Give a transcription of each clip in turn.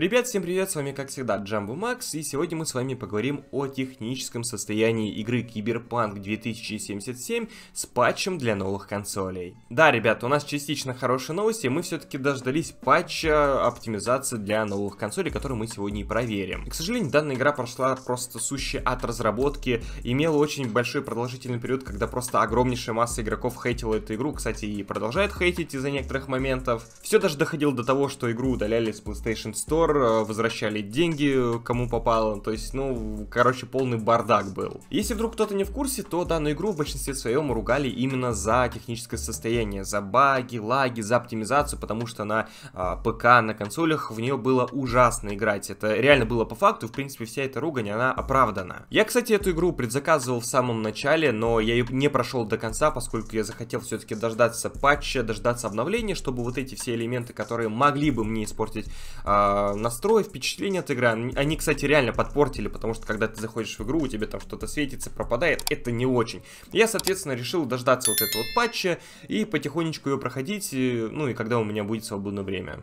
Ребят, всем привет, с вами как всегда Джамбу Макс, и сегодня мы с вами поговорим о техническом состоянии игры Киберпанк 2077 с патчем для новых консолей. Да, ребят, у нас частично хорошие новости, мы все-таки дождались патча оптимизации для новых консолей, который мы сегодня и проверим. К сожалению, данная игра прошла просто сущий от разработки, имела очень большой продолжительный период, когда просто огромнейшая масса игроков хейтила эту игру, кстати, и продолжает хейтить из-за некоторых моментов. Все даже доходило до того, что игру удаляли с PlayStation Store, двор, э, возвращали деньги, э, кому попало. То есть, ну, короче, полный бардак был. Если вдруг кто-то не в курсе, то данную игру в большинстве своем ругали именно за техническое состояние, за баги, лаги, за оптимизацию, потому что на а, ПК, на консолях в нее было ужасно играть. Это реально было по факту, в принципе, вся эта ругань, она оправдана. Я, кстати, эту игру предзаказывал в самом начале, но я ее не прошел до конца, поскольку я захотел все-таки дождаться патча, дождаться обновления, чтобы вот эти все элементы, которые могли бы мне испортить, э, настрой, впечатление от игры. Они, кстати, реально подпортили, потому что когда ты заходишь в игру, у тебя там что-то светится, пропадает. Это не очень. Я, соответственно, решил дождаться вот этого вот патча и потихонечку ее проходить, ну и когда у меня будет свободное время.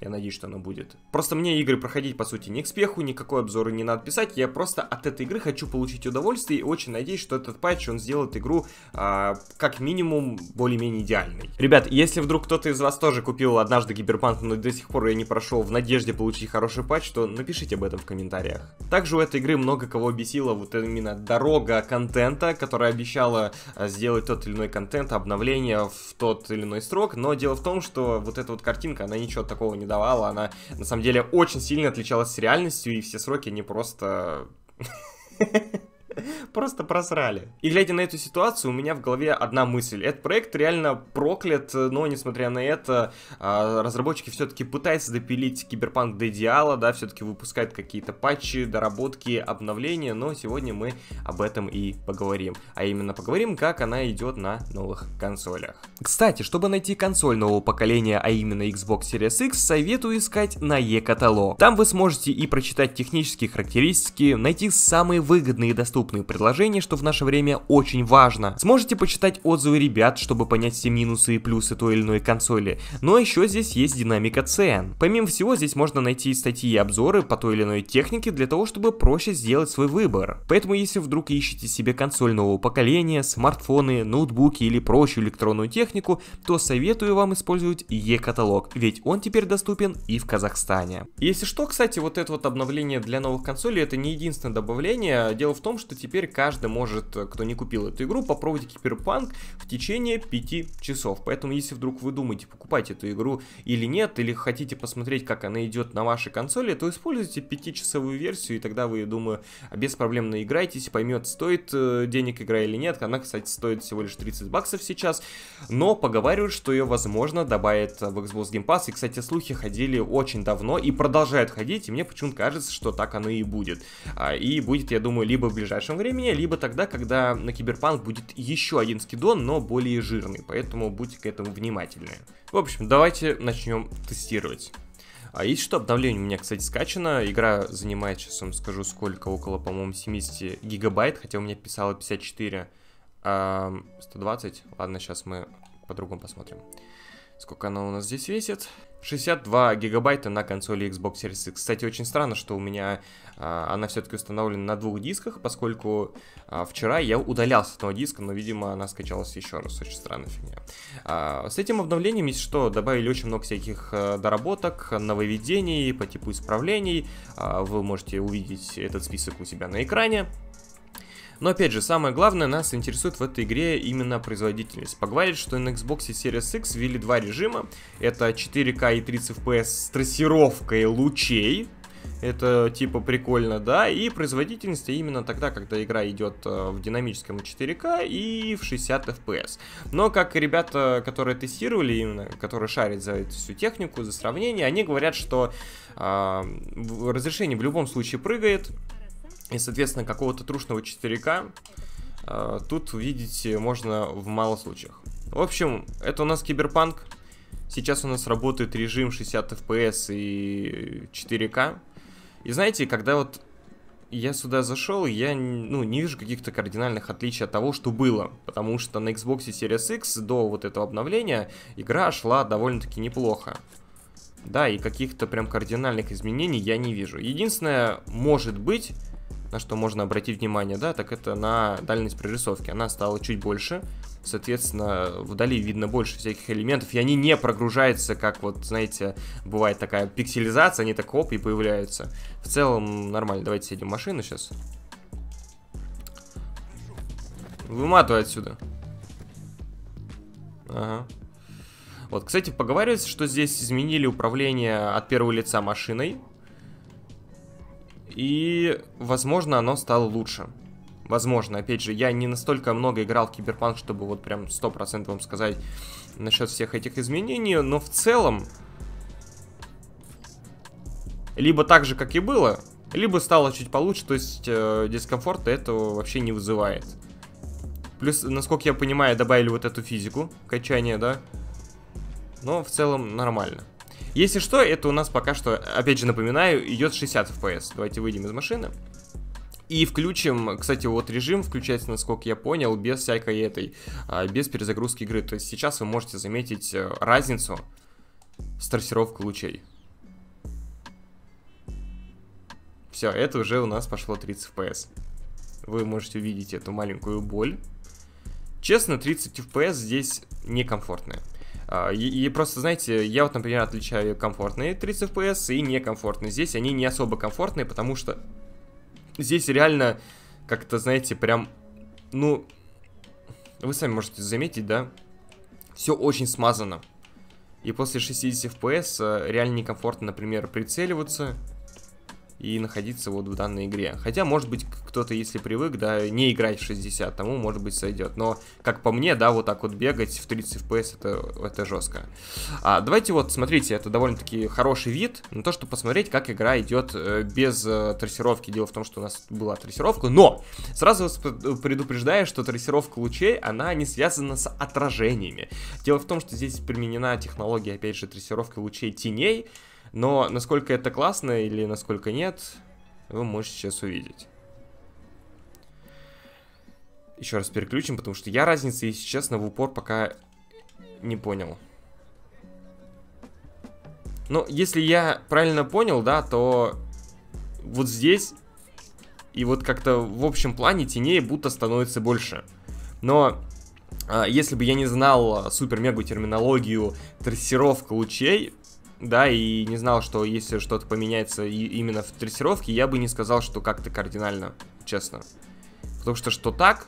Я надеюсь, что оно будет. Просто мне игры проходить, по сути, не к спеху, никакой обзоры не надо писать. Я просто от этой игры хочу получить удовольствие и очень надеюсь, что этот патч, он сделает игру, э, как минимум, более-менее идеальной. Ребят, если вдруг кто-то из вас тоже купил однажды Киберпанк, но до сих пор я не прошел в надежде получить хороший патч, то напишите об этом в комментариях. Также у этой игры много кого бесила вот именно дорога контента, которая обещала а, сделать тот или иной контент, обновление в тот или иной срок, но дело в том, что вот эта вот картинка, она ничего такого не не давала, она на самом деле очень сильно отличалась с реальностью, и все сроки не просто... Просто просрали. И глядя на эту ситуацию, у меня в голове одна мысль. Этот проект реально проклят, э, но несмотря на это, а, разработчики все-таки пытаются допилить киберпанк до идеала, да, все-таки выпускают какие-то патчи, доработки, обновления, но сегодня мы об этом и поговорим. А именно поговорим, как она идет на новых консолях. Кстати, чтобы найти консоль нового поколения, а именно Xbox Series X, советую искать на e-каталог. Там вы сможете и прочитать технические характеристики, найти самые выгодные и доступные доступные предложения, что в наше время очень важно. Сможете почитать отзывы ребят, чтобы понять все минусы и плюсы той или иной консоли. Но еще здесь есть динамика цен. Помимо всего, здесь можно найти статьи и обзоры по той или иной технике для того, чтобы проще сделать свой выбор. Поэтому если вдруг ищете себе консоль нового поколения, смартфоны, ноутбуки или прочую электронную технику, то советую вам использовать E-каталог, ведь он теперь доступен и в Казахстане. Если что, кстати, вот это вот обновление для новых консолей это не единственное добавление. Дело в том, что теперь каждый может, э, кто не купил эту игру, попробовать Киберпанк в течение 5 часов. Поэтому, если вдруг вы думаете покупать эту игру или нет, или хотите посмотреть, как она идет на вашей консоли, то используйте 5-часовую версию, и тогда вы, думаю, без проблем наиграетесь поймет, стоит э, денег игра или нет. Она, кстати, стоит всего лишь 30 баксов сейчас, но поговаривают, что ее, возможно, добавят в Xbox Game Pass. И, кстати, слухи ходили очень давно и продолжают ходить, и мне почему-то кажется, что так оно и будет. А, и будет, я думаю, либо в ближайшем ближайшем времени, либо тогда, когда на Киберпанк будет еще один скидон, но более жирный, поэтому будьте к этому внимательны. В общем, давайте начнем тестировать. А есть что, обновление у меня, кстати, скачано. Игра занимает, сейчас вам скажу, сколько, около, по-моему, 70 гигабайт, хотя у меня писало 54. 120. Ладно, сейчас мы по-другому посмотрим. Сколько она у нас здесь весит? 62 гигабайта на консоли Xbox Series X. Кстати, очень странно, что у меня а, она все-таки установлена на двух дисках, поскольку а, вчера я удалял с одного диска, но, видимо, она скачалась еще раз. Очень странная фигня. А, с этим обновлением, если что, добавили очень много всяких а, доработок, нововведений по типу исправлений. А, вы можете увидеть этот список у себя на экране. Но опять же, самое главное, нас интересует в этой игре именно производительность. поговорить что на Xbox Series X ввели два режима. Это 4К и 30 FPS с трассировкой лучей. Это типа прикольно, да. И производительность именно тогда, когда игра идет э, в динамическом 4К и в 60 FPS. Но как ребята, которые тестировали именно, которые шарят за эту всю технику, за сравнение, они говорят, что э, разрешение в любом случае прыгает, и, соответственно, какого-то трушного четверика э, тут увидеть можно в мало случаях. В общем, это у нас киберпанк. Сейчас у нас работает режим 60 FPS и 4К. И знаете, когда вот я сюда зашел, я ну, не вижу каких-то кардинальных отличий от того, что было. Потому что на Xbox Series X до вот этого обновления игра шла довольно-таки неплохо. Да, и каких-то прям кардинальных изменений я не вижу. Единственное, может быть, на что можно обратить внимание, да, так это на дальность прорисовки. Она стала чуть больше, соответственно, вдали видно больше всяких элементов, и они не прогружаются, как вот, знаете, бывает такая пикселизация, они так оп и появляются. В целом нормально, давайте сядем в машину сейчас. Выматывай отсюда. Ага. Вот, кстати, поговаривается, что здесь изменили управление от первого лица машиной и, возможно, оно стало лучше. Возможно, опять же, я не настолько много играл в Киберпанк, чтобы вот прям 100% вам сказать насчет всех этих изменений, но в целом... Либо так же, как и было, либо стало чуть получше, то есть э, дискомфорта этого вообще не вызывает. Плюс, насколько я понимаю, добавили вот эту физику качания, да? Но в целом нормально. Если что, это у нас пока что, опять же напоминаю, идет 60 FPS. Давайте выйдем из машины. И включим, кстати, вот режим включается, насколько я понял, без всякой этой, а, без перезагрузки игры. То есть сейчас вы можете заметить э, разницу с трассировкой лучей. Все, это уже у нас пошло 30 FPS. Вы можете увидеть эту маленькую боль. Честно, 30 FPS здесь некомфортная. А, и, и просто, знаете, я вот, например, отличаю комфортные 30 FPS и некомфортные. Здесь они не особо комфортные, потому что здесь реально как-то, знаете, прям, ну, вы сами можете заметить, да, все очень смазано. И после 60 FPS а, реально некомфортно, например, прицеливаться и находиться вот в данной игре. Хотя, может быть, кто-то, если привык, да, не играть в 60, тому, может быть, сойдет. Но, как по мне, да, вот так вот бегать в 30 FPS, это, это жестко. А, давайте вот, смотрите, это довольно-таки хороший вид на то, чтобы посмотреть, как игра идет э, без э, трассировки. Дело в том, что у нас была трассировка, но сразу э, предупреждаю, что трассировка лучей, она не связана с отражениями. Дело в том, что здесь применена технология, опять же, трассировки лучей теней, но насколько это классно или насколько нет, вы можете сейчас увидеть. Еще раз переключим, потому что я разницы, если честно, в упор пока не понял. Но ну, если я правильно понял, да, то вот здесь и вот как-то в общем плане теней будто становится больше. Но а, если бы я не знал супер-мегу терминологию трассировка лучей, да, и не знал, что если что-то поменяется и именно в трассировке, я бы не сказал, что как-то кардинально, честно. Потому что что так,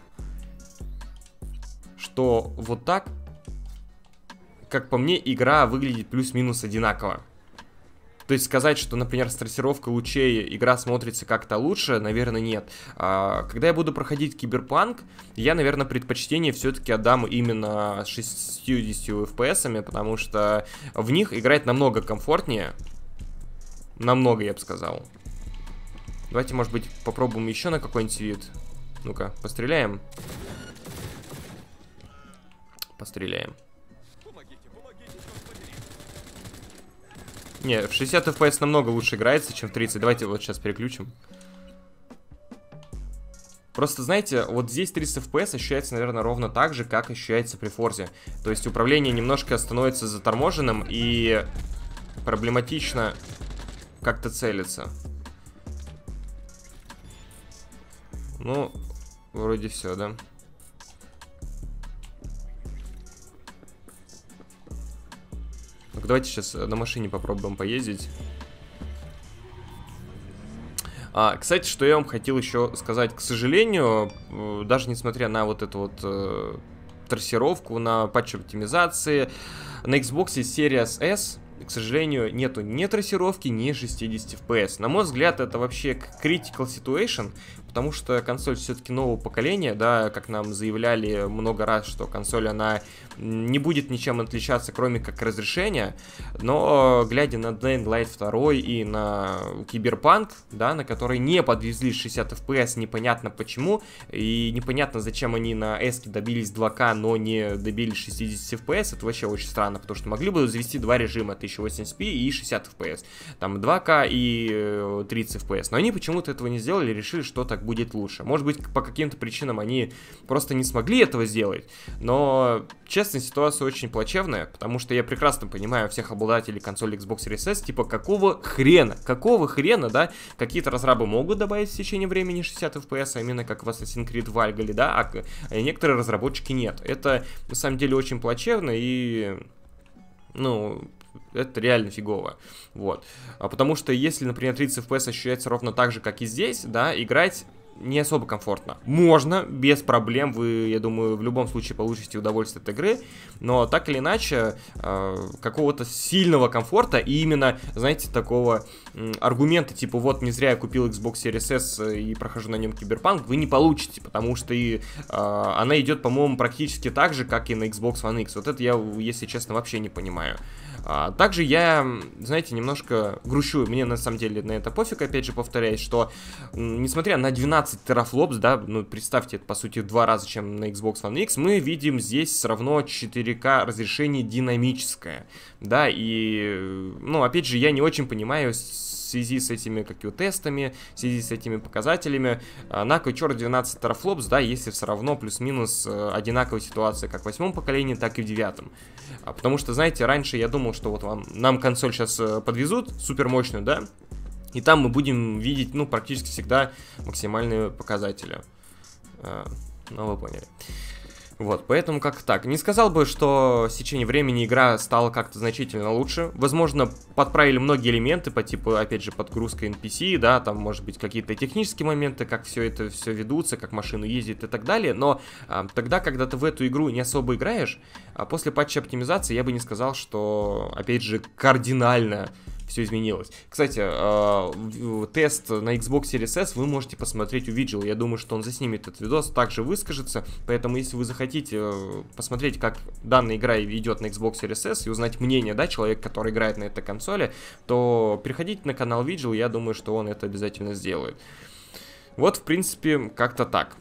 что вот так, как по мне, игра выглядит плюс-минус одинаково. То есть сказать, что, например, с трассировкой лучей игра смотрится как-то лучше, наверное, нет. А, когда я буду проходить киберпанк, я, наверное, предпочтение все-таки отдам именно 60 FPS, потому что в них играть намного комфортнее. Намного, я бы сказал. Давайте, может быть, попробуем еще на какой-нибудь вид. Ну-ка, постреляем. Постреляем. Не, в 60 FPS намного лучше играется, чем в 30. Давайте вот сейчас переключим. Просто, знаете, вот здесь 30 FPS ощущается, наверное, ровно так же, как ощущается при Форзе. То есть управление немножко становится заторможенным и проблематично как-то целиться. Ну, вроде все, да? Давайте сейчас э, на машине попробуем поездить. А, кстати, что я вам хотел еще сказать. К сожалению, э, даже несмотря на вот эту вот э, трассировку, на патч оптимизации, на Xbox Series S к сожалению, нету ни трассировки, ни 60 FPS. На мой взгляд, это вообще critical situation, потому что консоль все-таки нового поколения, да, как нам заявляли много раз, что консоль, она не будет ничем отличаться, кроме как разрешения, но глядя на Dying Light 2 и на Киберпанк, да, на который не подвезли 60 FPS, непонятно почему, и непонятно, зачем они на S добились 2К, но не добились 60 FPS, это вообще очень странно, потому что могли бы завести два режима, 1080p и 60 FPS, там 2К и 30 э, FPS, но они почему-то этого не сделали, решили, что так будет лучше. Может быть, по каким-то причинам они просто не смогли этого сделать, но, честно, ситуация очень плачевная, потому что я прекрасно понимаю всех обладателей консоли Xbox Series S, типа, какого хрена, какого хрена, да, какие-то разрабы могут добавить в течение времени 60 FPS, а именно как в Assassin's Creed Valhalla, да, а, а, некоторые разработчики нет. Это, на самом деле, очень плачевно и... Ну, это реально фигово. Вот. А потому что если, например, 30 FPS ощущается ровно так же, как и здесь, да, играть не особо комфортно. Можно, без проблем, вы, я думаю, в любом случае получите удовольствие от игры, но так или иначе, э, какого-то сильного комфорта и именно, знаете, такого аргумента, типа, вот, не зря я купил Xbox Series S э, и прохожу на нем Киберпанк, вы не получите, потому что и э, она идет, по-моему, практически так же, как и на Xbox One X. Вот это я, если честно, вообще не понимаю. А, также я, знаете, немножко грущу, мне на самом деле на это пофиг, опять же повторяюсь, что несмотря на 12 терафлопс, да, ну представьте, это по сути в два раза, чем на Xbox One X, мы видим здесь все равно 4К разрешение динамическое, да, и, э, ну, опять же, я не очень понимаю связи с этими какими тестами, в связи с этими показателями, а, на черт 12 терафлопс, да, если все равно плюс-минус э, одинаковая ситуация как в восьмом поколении, так и в девятом. А, потому что, знаете, раньше я думал, что вот вам, нам консоль сейчас э, подвезут, супермощную, да, и там мы будем видеть, ну, практически всегда максимальные показатели. А, ну, вы поняли. Вот, поэтому как то так. Не сказал бы, что с течением времени игра стала как-то значительно лучше. Возможно, подправили многие элементы по типу, опять же, подгрузка NPC, да, там, может быть, какие-то технические моменты, как все это все ведутся, как машина ездит и так далее. Но а, тогда, когда ты в эту игру не особо играешь, а после патча оптимизации я бы не сказал, что, опять же, кардинально все изменилось. Кстати, а, тест на Xbox Series S вы можете посмотреть у Vigil. Я думаю, что он заснимет этот видос, также выскажется. Поэтому, если вы захотите э, посмотреть, как данная игра идет на Xbox Series S и узнать мнение, да, человека, который играет на этой консоли, то переходите на канал Vigil, я думаю, что он это обязательно сделает. Вот, в принципе, как-то так.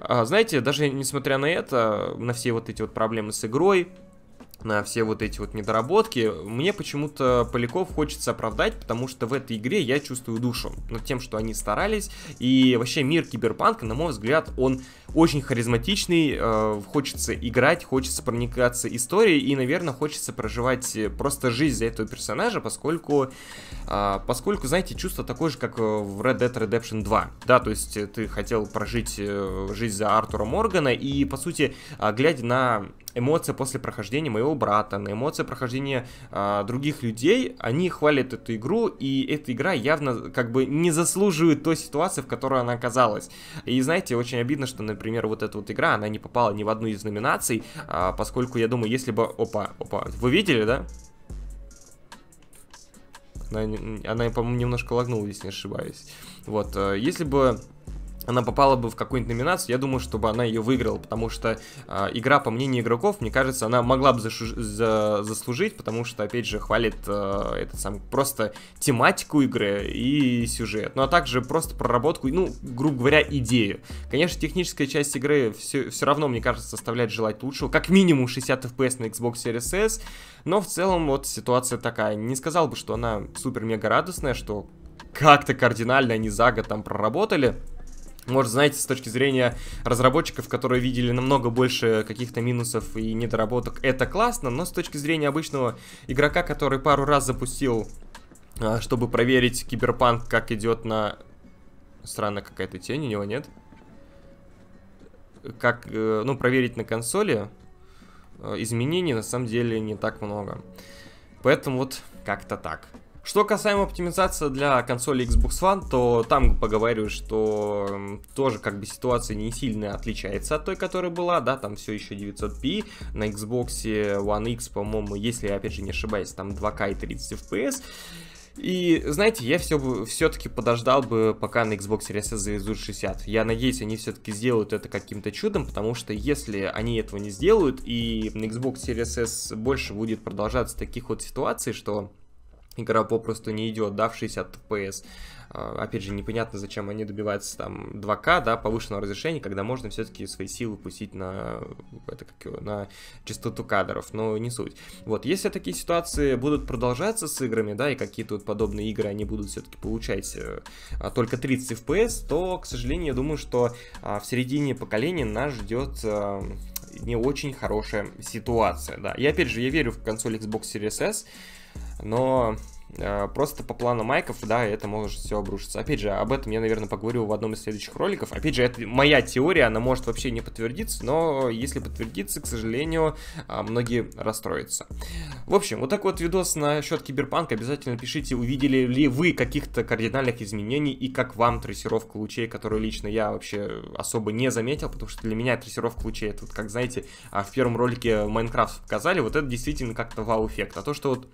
А, знаете, даже несмотря на это, на все вот эти вот проблемы с игрой, на все вот эти вот недоработки, мне почему-то Поляков хочется оправдать, потому что в этой игре я чувствую душу над тем, что они старались, и вообще мир киберпанка, на мой взгляд, он очень харизматичный, э, хочется играть, хочется проникаться историей, и, наверное, хочется проживать э, просто жизнь за этого персонажа, поскольку, э, поскольку, знаете, чувство такое же, как э, в Red Dead Redemption 2, да, то есть э, ты хотел прожить жизнь за Артура Моргана, и, по сути, глядя на эмоции после прохождения моего брата, на эмоции прохождения э, других людей, они хвалят эту игру, и эта игра явно как бы не заслуживает той ситуации, в которой она оказалась. И знаете, очень обидно, что, например, вот эта вот игра, она не попала ни в одну из номинаций, э, поскольку я думаю, если бы... Опа, опа, вы видели, да? Она, она по-моему, немножко лагнула, если не ошибаюсь. Вот, э, если бы она попала бы в какую-нибудь номинацию, я думаю, чтобы она ее выиграла, потому что э, игра, по мнению игроков, мне кажется, она могла бы за заслужить, потому что, опять же, хвалит э, этот сам просто тематику игры и сюжет, ну а также просто проработку, ну, грубо говоря, идею. Конечно, техническая часть игры все, все равно, мне кажется, составляет желать лучшего, как минимум 60 FPS на Xbox Series S, но в целом вот ситуация такая. Не сказал бы, что она супер-мега радостная, что как-то кардинально они за год там проработали, может, знаете, с точки зрения разработчиков, которые видели намного больше каких-то минусов и недоработок, это классно, но с точки зрения обычного игрока, который пару раз запустил, а, чтобы проверить киберпанк, как идет на... Странно, какая-то тень у него, нет? Как, э, ну, проверить на консоли, э, изменений на самом деле не так много. Поэтому вот как-то так. Что касаемо оптимизации для консоли Xbox One, то там поговариваю, что тоже как бы ситуация не сильно отличается от той, которая была, да, там все еще 900p, на Xbox One X, по-моему, если я опять же не ошибаюсь, там 2 k и 30 FPS, и, знаете, я все, все-таки подождал бы, пока на Xbox Series S завезут 60. Я надеюсь, они все-таки сделают это каким-то чудом, потому что если они этого не сделают, и на Xbox Series S больше будет продолжаться таких вот ситуаций, что игра попросту не идет, да, в 60 FPS. Опять же, непонятно, зачем они добиваются там 2К, да, повышенного разрешения, когда можно все-таки свои силы пустить на, это как его, на частоту кадров, но не суть. Вот, если такие ситуации будут продолжаться с играми, да, и какие-то вот подобные игры, они будут все-таки получать э, а, только 30 FPS, то, к сожалению, я думаю, что а, в середине поколения нас ждет э, не очень хорошая ситуация, да. И опять же, я верю в консоль Xbox Series S, но э, просто по плану майков, да, это может все обрушиться. Опять же, об этом я, наверное, поговорю в одном из следующих роликов. Опять же, это моя теория, она может вообще не подтвердиться, но если подтвердится, к сожалению, а, многие расстроятся. В общем, вот такой вот видос насчет киберпанка. Обязательно пишите, увидели ли вы каких-то кардинальных изменений и как вам трассировка лучей, которую лично я вообще особо не заметил, потому что для меня трассировка лучей, это вот, как знаете, а в первом ролике Майнкрафт показали, вот это действительно как-то вау-эффект. А то, что вот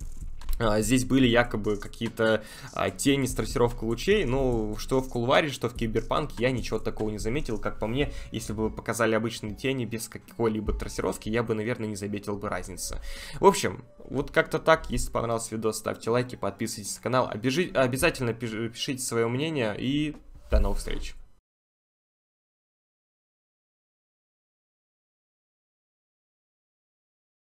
а, здесь были якобы какие-то а, тени с трассировкой лучей, Ну, что в Кулваре, что в Киберпанке я ничего такого не заметил. Как по мне, если бы показали обычные тени без какой-либо трассировки, я бы, наверное, не заметил бы разницы. В общем, вот как-то так. Если понравился видос, ставьте лайки, подписывайтесь на канал, обижи... обязательно пишите свое мнение и до новых встреч.